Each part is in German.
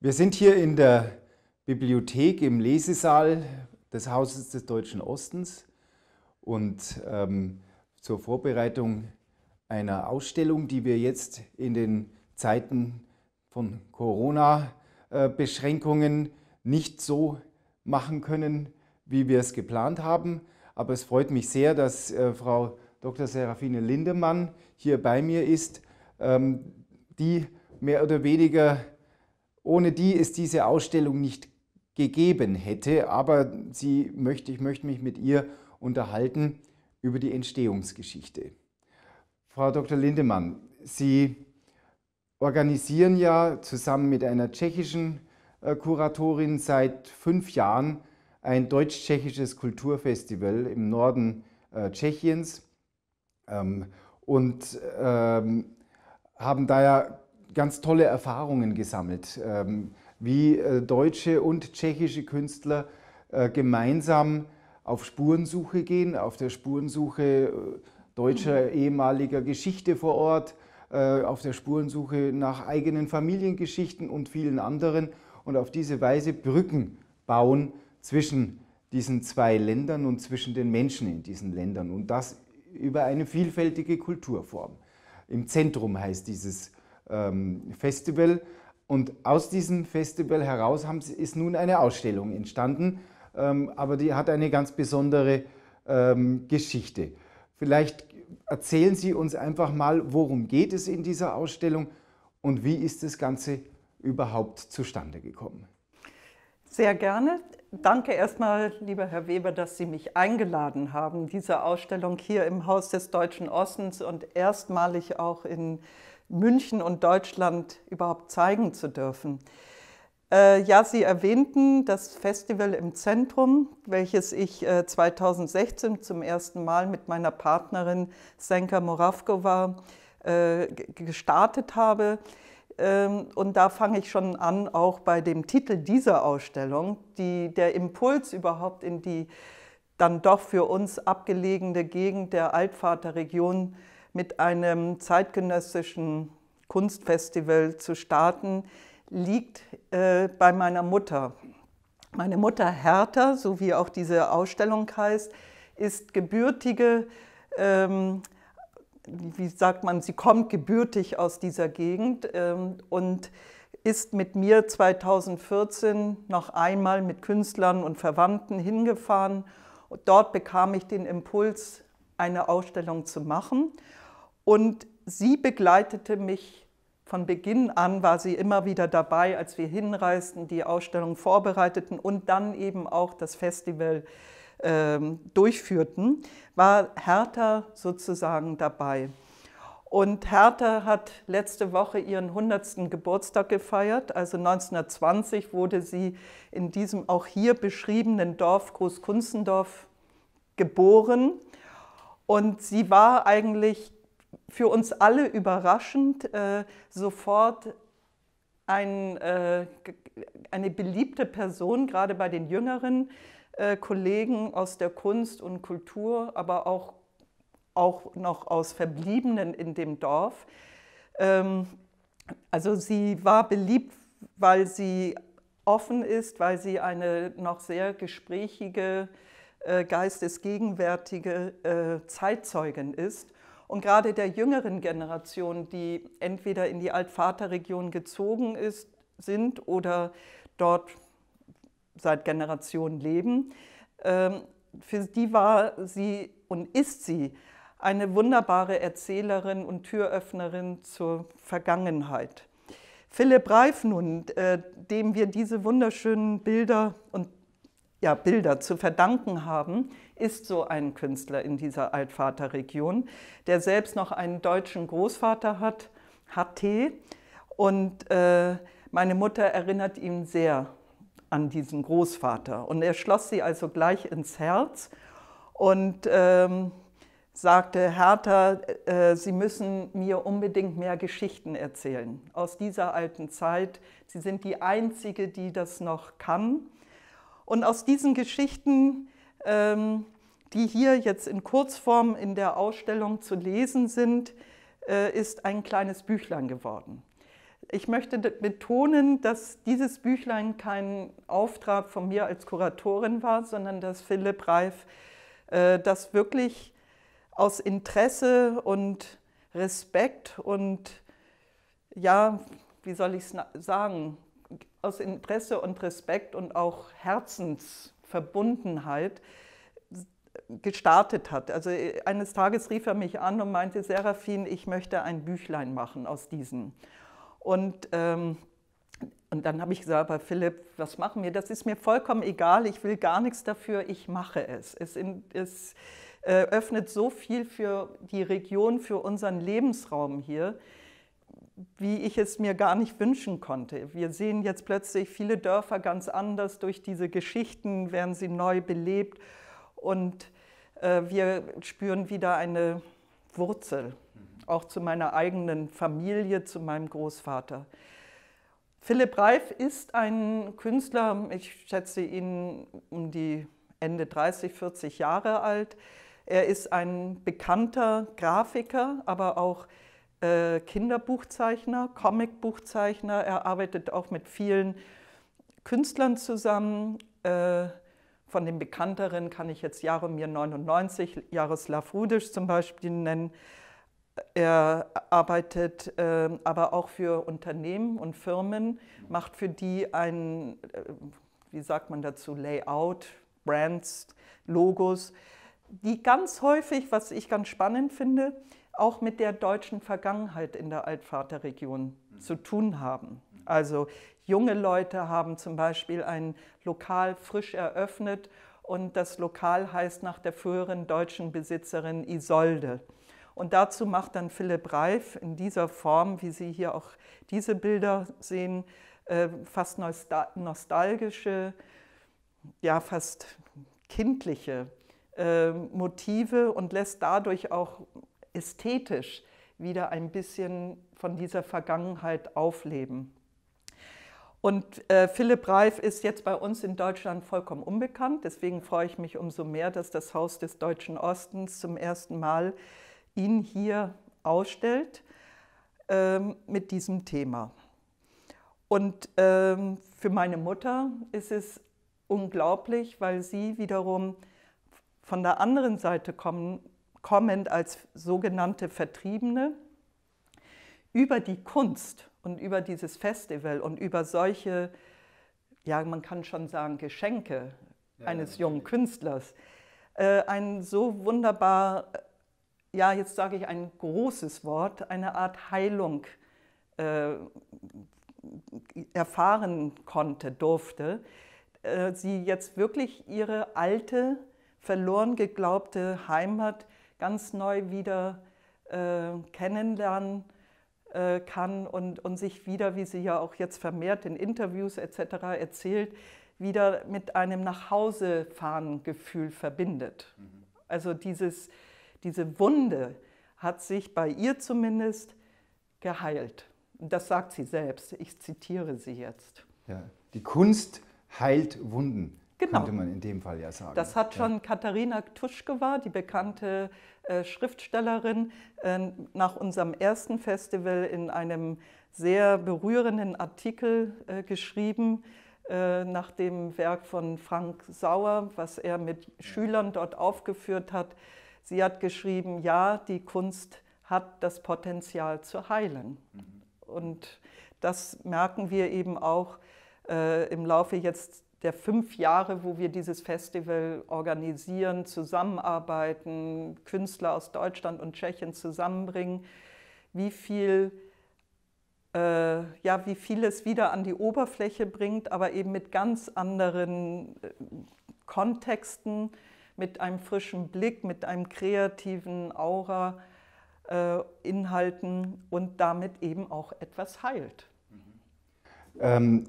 Wir sind hier in der Bibliothek im Lesesaal des Hauses des Deutschen Ostens und ähm, zur Vorbereitung einer Ausstellung, die wir jetzt in den Zeiten von Corona-Beschränkungen äh, nicht so machen können, wie wir es geplant haben. Aber es freut mich sehr, dass äh, Frau Dr. Serafine Lindemann hier bei mir ist, ähm, die mehr oder weniger ohne die es diese Ausstellung nicht gegeben hätte. Aber sie möchte, ich möchte mich mit ihr unterhalten über die Entstehungsgeschichte. Frau Dr. Lindemann, Sie organisieren ja zusammen mit einer tschechischen äh, Kuratorin seit fünf Jahren ein deutsch-tschechisches Kulturfestival im Norden äh, Tschechiens ähm, und ähm, haben da ja ganz tolle Erfahrungen gesammelt, ähm, wie äh, deutsche und tschechische Künstler äh, gemeinsam auf Spurensuche gehen, auf der Spurensuche äh, deutscher mhm. ehemaliger Geschichte vor Ort, auf der Spurensuche nach eigenen Familiengeschichten und vielen anderen und auf diese Weise Brücken bauen zwischen diesen zwei Ländern und zwischen den Menschen in diesen Ländern und das über eine vielfältige Kulturform. Im Zentrum heißt dieses ähm, Festival. Und aus diesem Festival heraus sie, ist nun eine Ausstellung entstanden, ähm, aber die hat eine ganz besondere ähm, Geschichte. Vielleicht erzählen Sie uns einfach mal, worum geht es in dieser Ausstellung und wie ist das Ganze überhaupt zustande gekommen? Sehr gerne. Danke erstmal, lieber Herr Weber, dass Sie mich eingeladen haben, diese Ausstellung hier im Haus des Deutschen Ostens und erstmalig auch in München und Deutschland überhaupt zeigen zu dürfen. Äh, ja, Sie erwähnten das Festival im Zentrum, welches ich äh, 2016 zum ersten Mal mit meiner Partnerin Senka Moravkova äh, gestartet habe. Ähm, und da fange ich schon an, auch bei dem Titel dieser Ausstellung, die, der Impuls überhaupt in die dann doch für uns abgelegene Gegend der Altvaterregion äh, mit einem zeitgenössischen Kunstfestival zu starten, liegt äh, bei meiner Mutter. Meine Mutter Hertha, so wie auch diese Ausstellung heißt, ist gebürtige, ähm, wie sagt man, sie kommt gebürtig aus dieser Gegend ähm, und ist mit mir 2014 noch einmal mit Künstlern und Verwandten hingefahren. dort bekam ich den Impuls, eine Ausstellung zu machen. Und sie begleitete mich von Beginn an, war sie immer wieder dabei, als wir hinreisten, die Ausstellung vorbereiteten und dann eben auch das Festival äh, durchführten, war Hertha sozusagen dabei. Und Hertha hat letzte Woche ihren 100. Geburtstag gefeiert. Also 1920 wurde sie in diesem auch hier beschriebenen Dorf Großkunzendorf geboren. Und sie war eigentlich für uns alle überraschend äh, sofort ein, äh, eine beliebte Person, gerade bei den jüngeren äh, Kollegen aus der Kunst und Kultur, aber auch, auch noch aus Verbliebenen in dem Dorf. Ähm, also sie war beliebt, weil sie offen ist, weil sie eine noch sehr gesprächige, geistesgegenwärtige Zeitzeugin ist. Und gerade der jüngeren Generation, die entweder in die Altvaterregion gezogen ist, sind oder dort seit Generationen leben, ähm, für die war sie und ist sie eine wunderbare Erzählerin und Türöffnerin zur Vergangenheit. Philipp Reif nun, äh, dem wir diese wunderschönen Bilder und ja, Bilder zu verdanken haben, ist so ein Künstler in dieser Altvaterregion, der selbst noch einen deutschen Großvater hat, HT. Und äh, meine Mutter erinnert ihn sehr an diesen Großvater. Und er schloss sie also gleich ins Herz und ähm, sagte, Hertha, äh, Sie müssen mir unbedingt mehr Geschichten erzählen aus dieser alten Zeit. Sie sind die Einzige, die das noch kann. Und aus diesen Geschichten, ähm, die hier jetzt in Kurzform in der Ausstellung zu lesen sind, äh, ist ein kleines Büchlein geworden. Ich möchte betonen, dass dieses Büchlein kein Auftrag von mir als Kuratorin war, sondern dass Philipp Reif äh, das wirklich aus Interesse und Respekt und ja, wie soll ich es sagen, aus Interesse und Respekt und auch Herzensverbundenheit gestartet hat. Also eines Tages rief er mich an und meinte, Seraphin, ich möchte ein Büchlein machen aus diesem. Und, ähm, und dann habe ich gesagt, aber Philipp, was machen wir? Das ist mir vollkommen egal, ich will gar nichts dafür, ich mache es. Es, in, es äh, öffnet so viel für die Region, für unseren Lebensraum hier wie ich es mir gar nicht wünschen konnte. Wir sehen jetzt plötzlich viele Dörfer ganz anders. Durch diese Geschichten werden sie neu belebt und äh, wir spüren wieder eine Wurzel, mhm. auch zu meiner eigenen Familie, zu meinem Großvater. Philipp Reif ist ein Künstler, ich schätze ihn um die Ende 30, 40 Jahre alt. Er ist ein bekannter Grafiker, aber auch äh, Kinderbuchzeichner, Comicbuchzeichner. Er arbeitet auch mit vielen Künstlern zusammen. Äh, von den bekannteren kann ich jetzt Jaromir 99, Jaroslav Rudisch zum Beispiel nennen. Er arbeitet äh, aber auch für Unternehmen und Firmen, macht für die ein, äh, wie sagt man dazu, Layout, Brands, Logos, die ganz häufig, was ich ganz spannend finde, auch mit der deutschen Vergangenheit in der Altvaterregion mhm. zu tun haben. Also junge Leute haben zum Beispiel ein Lokal frisch eröffnet und das Lokal heißt nach der früheren deutschen Besitzerin Isolde. Und dazu macht dann Philipp Reif in dieser Form, wie Sie hier auch diese Bilder sehen, äh, fast nostalgische, ja fast kindliche äh, Motive und lässt dadurch auch ästhetisch wieder ein bisschen von dieser Vergangenheit aufleben. Und äh, Philipp Reif ist jetzt bei uns in Deutschland vollkommen unbekannt. Deswegen freue ich mich umso mehr, dass das Haus des Deutschen Ostens zum ersten Mal ihn hier ausstellt ähm, mit diesem Thema. Und ähm, für meine Mutter ist es unglaublich, weil sie wiederum von der anderen Seite kommen kommend als sogenannte Vertriebene, über die Kunst und über dieses Festival und über solche, ja, man kann schon sagen, Geschenke ja, eines natürlich. jungen Künstlers, äh, ein so wunderbar, äh, ja, jetzt sage ich ein großes Wort, eine Art Heilung äh, erfahren konnte, durfte, äh, sie jetzt wirklich ihre alte, verloren geglaubte Heimat ganz neu wieder äh, kennenlernen äh, kann und, und sich wieder, wie sie ja auch jetzt vermehrt in Interviews etc. erzählt, wieder mit einem Nachhausefahren-Gefühl verbindet. Mhm. Also dieses, diese Wunde hat sich bei ihr zumindest geheilt. das sagt sie selbst. Ich zitiere sie jetzt. Ja. Die Kunst heilt Wunden. Genau. Könnte man in dem Fall ja sagen. Das hat schon ja. Katharina Tuschkova, die bekannte äh, Schriftstellerin, äh, nach unserem ersten Festival in einem sehr berührenden Artikel äh, geschrieben, äh, nach dem Werk von Frank Sauer, was er mit Schülern dort aufgeführt hat. Sie hat geschrieben, ja, die Kunst hat das Potenzial zu heilen. Mhm. Und das merken wir eben auch äh, im Laufe jetzt der fünf Jahre, wo wir dieses Festival organisieren, zusammenarbeiten, Künstler aus Deutschland und Tschechien zusammenbringen, wie viel äh, ja, wie viel es wieder an die Oberfläche bringt, aber eben mit ganz anderen äh, Kontexten, mit einem frischen Blick, mit einem kreativen Aura, äh, Inhalten und damit eben auch etwas heilt. Mhm. Ähm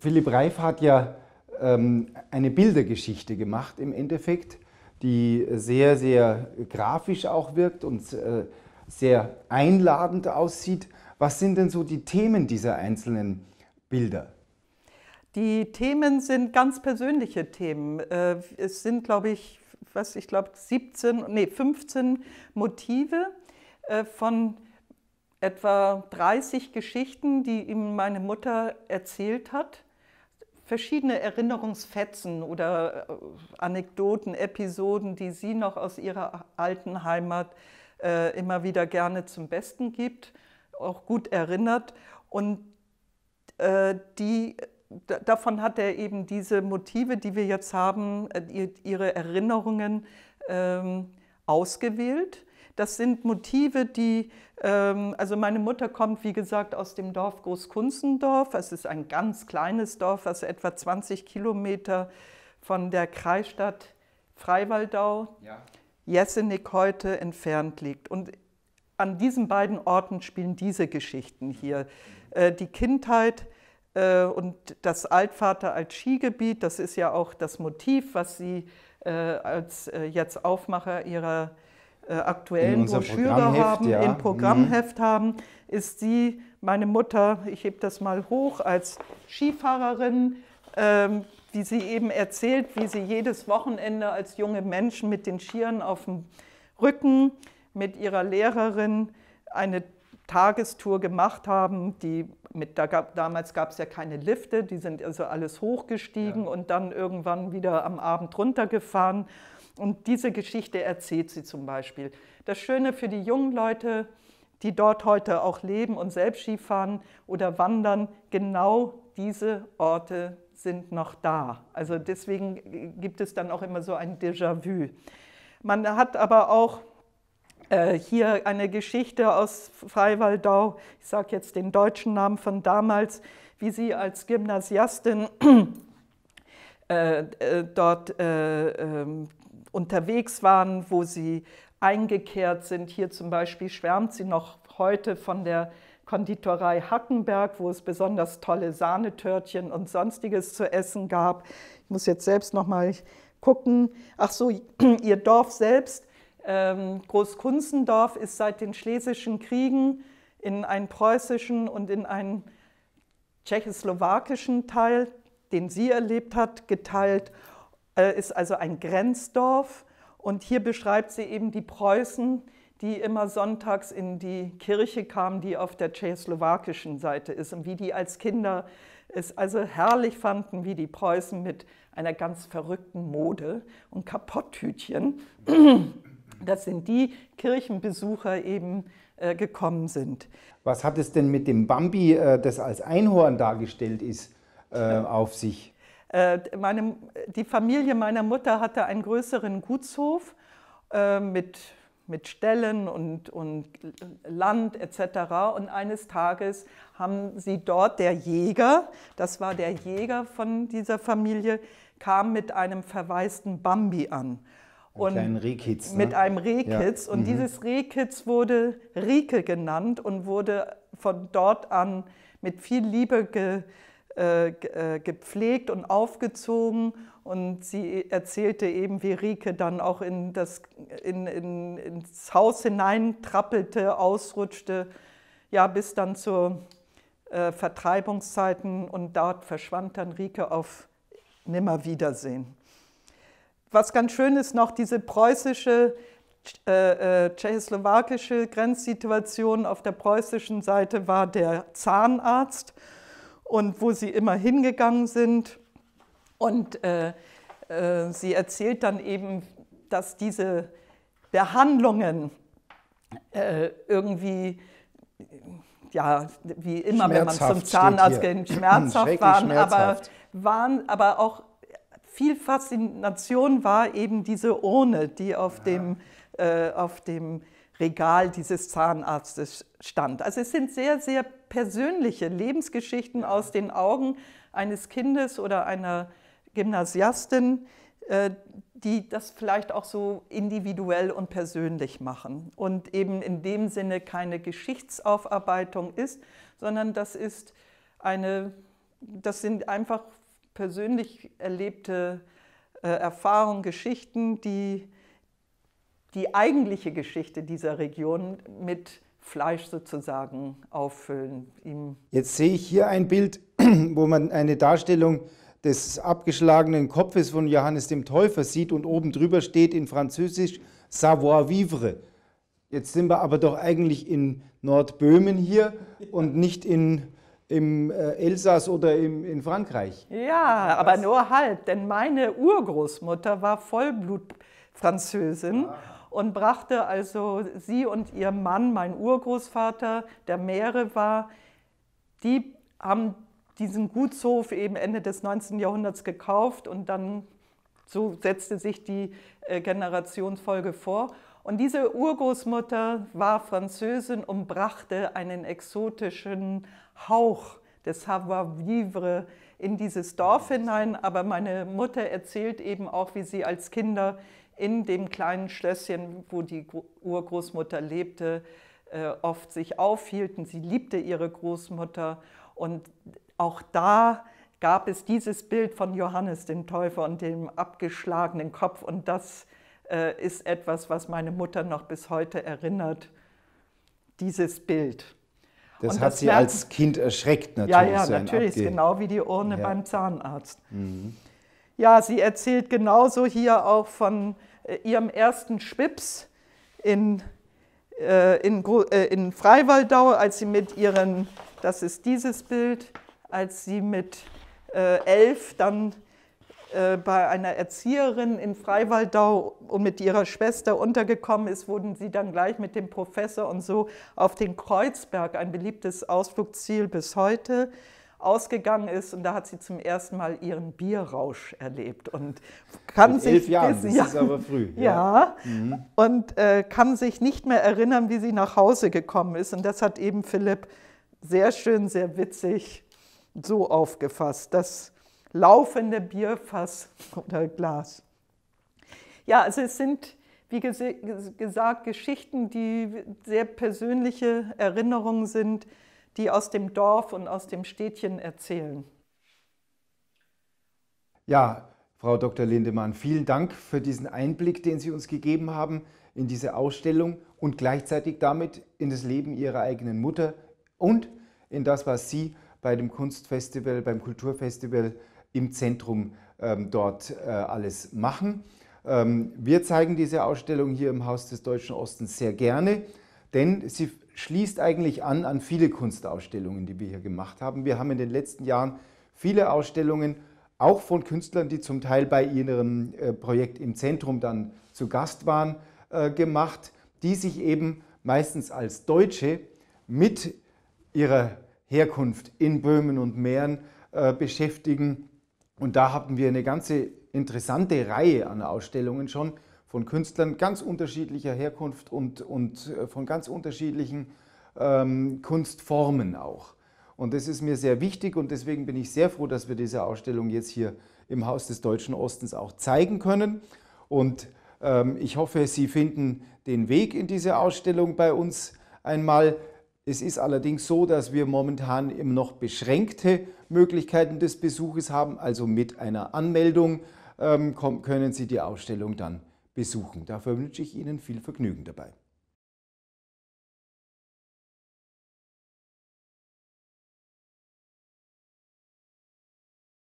Philipp Reif hat ja ähm, eine Bildergeschichte gemacht im Endeffekt, die sehr, sehr grafisch auch wirkt und äh, sehr einladend aussieht. Was sind denn so die Themen dieser einzelnen Bilder? Die Themen sind ganz persönliche Themen. Äh, es sind, glaube ich, was ich glaube, 17, nee, 15 Motive äh, von etwa 30 Geschichten, die ihm meine Mutter erzählt hat. Verschiedene Erinnerungsfetzen oder äh, Anekdoten, Episoden, die sie noch aus ihrer alten Heimat äh, immer wieder gerne zum Besten gibt, auch gut erinnert. Und äh, die, davon hat er eben diese Motive, die wir jetzt haben, ihre Erinnerungen ähm, ausgewählt das sind Motive, die, ähm, also meine Mutter kommt, wie gesagt, aus dem Dorf Großkunzendorf. Es ist ein ganz kleines Dorf, was etwa 20 Kilometer von der Kreisstadt Freiwaldau, ja. Jesenik heute entfernt liegt. Und an diesen beiden Orten spielen diese Geschichten hier. Äh, die Kindheit äh, und das Altvater als Skigebiet, das ist ja auch das Motiv, was sie äh, als äh, jetzt Aufmacher ihrer äh, aktuellen Broschüre haben, ja. in mhm. Programmheft mhm. haben, ist sie, meine Mutter, ich hebe das mal hoch, als Skifahrerin, ähm, die sie eben erzählt, wie sie jedes Wochenende als junge Menschen mit den Skiern auf dem Rücken mit ihrer Lehrerin eine Tagestour gemacht haben, die mit, da gab, damals gab es ja keine Lifte, die sind also alles hochgestiegen ja. und dann irgendwann wieder am Abend runtergefahren und diese Geschichte erzählt sie zum Beispiel. Das Schöne für die jungen Leute, die dort heute auch leben und selbst Skifahren oder wandern, genau diese Orte sind noch da. Also deswegen gibt es dann auch immer so ein Déjà-vu. Man hat aber auch äh, hier eine Geschichte aus Freiwaldau, ich sage jetzt den deutschen Namen von damals, wie sie als Gymnasiastin äh, äh, dort äh, ähm, unterwegs waren, wo sie eingekehrt sind. Hier zum Beispiel schwärmt sie noch heute von der Konditorei Hackenberg, wo es besonders tolle Sahnetörtchen und sonstiges zu essen gab. Ich muss jetzt selbst noch mal gucken. Ach so, ihr Dorf selbst, ähm, Großkunzendorf, ist seit den Schlesischen Kriegen in einen preußischen und in einen tschechoslowakischen Teil, den sie erlebt hat, geteilt. Äh, ist also ein Grenzdorf. Und hier beschreibt sie eben die Preußen, die immer sonntags in die Kirche kamen, die auf der tschechoslowakischen Seite ist und wie die als Kinder es also herrlich fanden, wie die Preußen mit einer ganz verrückten Mode und Kapotthütchen, das sind die Kirchenbesucher eben äh, gekommen sind. Was hat es denn mit dem Bambi, äh, das als Einhorn dargestellt ist, äh, auf sich? Äh, meine, die Familie meiner Mutter hatte einen größeren Gutshof äh, mit, mit Ställen und, und Land etc. Und eines Tages haben sie dort, der Jäger, das war der Jäger von dieser Familie, kam mit einem verwaisten Bambi an. Und Ein Rehkitz, ne? Mit einem Rehkitz. Ja. Und mhm. dieses Rehkitz wurde Rieke genannt und wurde von dort an mit viel Liebe ge, äh, äh, gepflegt und aufgezogen. Und sie erzählte eben, wie Rike dann auch in das, in, in, ins Haus hineintrappelte, ausrutschte, ja, bis dann zu äh, Vertreibungszeiten und dort verschwand dann Rike auf Nimmerwiedersehen. Was ganz schön ist noch, diese preußische, äh, äh, tschechoslowakische Grenzsituation auf der preußischen Seite war der Zahnarzt und wo sie immer hingegangen sind. Und äh, äh, sie erzählt dann eben, dass diese Behandlungen äh, irgendwie, ja, wie immer, wenn man zum Zahnarzt geht, schmerzhaft waren, schmerzhaft. aber, waren, aber auch viel Faszination war eben diese Urne, die auf ja. dem, äh, auf dem Regal dieses Zahnarztes stand. Also es sind sehr, sehr persönliche Lebensgeschichten ja. aus den Augen eines Kindes oder einer Gymnasiastin, äh, die das vielleicht auch so individuell und persönlich machen und eben in dem Sinne keine Geschichtsaufarbeitung ist, sondern das ist eine, das sind einfach persönlich erlebte äh, Erfahrungen, Geschichten, die die eigentliche Geschichte dieser Region mit Fleisch sozusagen auffüllen. Jetzt sehe ich hier ein Bild, wo man eine Darstellung des abgeschlagenen Kopfes von Johannes dem Täufer sieht und oben drüber steht in Französisch Savoir vivre. Jetzt sind wir aber doch eigentlich in Nordböhmen hier und nicht in, im äh, Elsass oder im, in Frankreich. Ja, aber nur halb, denn meine Urgroßmutter war Vollblutfranzösin. französin ah und brachte also sie und ihr Mann, mein Urgroßvater, der Meere war, die haben diesen Gutshof eben Ende des 19. Jahrhunderts gekauft und dann so setzte sich die äh, Generationsfolge vor. Und diese Urgroßmutter war Französin und brachte einen exotischen Hauch des Savoir-vivre in dieses Dorf hinein. Aber meine Mutter erzählt eben auch, wie sie als Kinder in dem kleinen Schlösschen, wo die Urgroßmutter lebte, äh, oft sich aufhielten. Sie liebte ihre Großmutter und auch da gab es dieses Bild von Johannes dem Täufer und dem abgeschlagenen Kopf und das äh, ist etwas, was meine Mutter noch bis heute erinnert, dieses Bild. Das und hat das sie als Kind erschreckt natürlich. Ja, ja, natürlich, Abgehen. genau wie die Urne ja. beim Zahnarzt. Mhm. Ja, sie erzählt genauso hier auch von äh, ihrem ersten Schwips in, äh, in, äh, in Freiwaldau, als sie mit ihren, das ist dieses Bild, als sie mit äh, elf dann äh, bei einer Erzieherin in Freiwaldau und mit ihrer Schwester untergekommen ist, wurden sie dann gleich mit dem Professor und so auf den Kreuzberg, ein beliebtes Ausflugsziel bis heute, ausgegangen ist und da hat sie zum ersten Mal ihren Bierrausch erlebt und kann Mit sich elf Jahren, das ja, ist aber früh. Ja, ja. Mhm. und äh, kann sich nicht mehr erinnern, wie sie nach Hause gekommen ist und das hat eben Philipp sehr schön, sehr witzig so aufgefasst, das laufende Bierfass oder Glas. Ja, also es sind wie gesagt, Geschichten, die sehr persönliche Erinnerungen sind, die aus dem Dorf und aus dem Städtchen erzählen. Ja, Frau Dr. Lindemann, vielen Dank für diesen Einblick, den Sie uns gegeben haben in diese Ausstellung und gleichzeitig damit in das Leben Ihrer eigenen Mutter und in das, was Sie bei dem Kunstfestival, beim Kulturfestival im Zentrum ähm, dort äh, alles machen. Ähm, wir zeigen diese Ausstellung hier im Haus des Deutschen Ostens sehr gerne, denn sie schließt eigentlich an an viele Kunstausstellungen, die wir hier gemacht haben. Wir haben in den letzten Jahren viele Ausstellungen, auch von Künstlern, die zum Teil bei ihrem äh, Projekt im Zentrum dann zu Gast waren, äh, gemacht, die sich eben meistens als Deutsche mit ihrer Herkunft in Böhmen und Mähren äh, beschäftigen. Und da hatten wir eine ganze interessante Reihe an Ausstellungen schon, von Künstlern ganz unterschiedlicher Herkunft und, und äh, von ganz unterschiedlichen ähm, Kunstformen auch. Und das ist mir sehr wichtig und deswegen bin ich sehr froh, dass wir diese Ausstellung jetzt hier im Haus des Deutschen Ostens auch zeigen können. Und ähm, ich hoffe, Sie finden den Weg in diese Ausstellung bei uns einmal. Es ist allerdings so, dass wir momentan eben noch beschränkte Möglichkeiten des Besuches haben, also mit einer Anmeldung ähm, können Sie die Ausstellung dann besuchen besuchen. Dafür wünsche ich Ihnen viel Vergnügen dabei.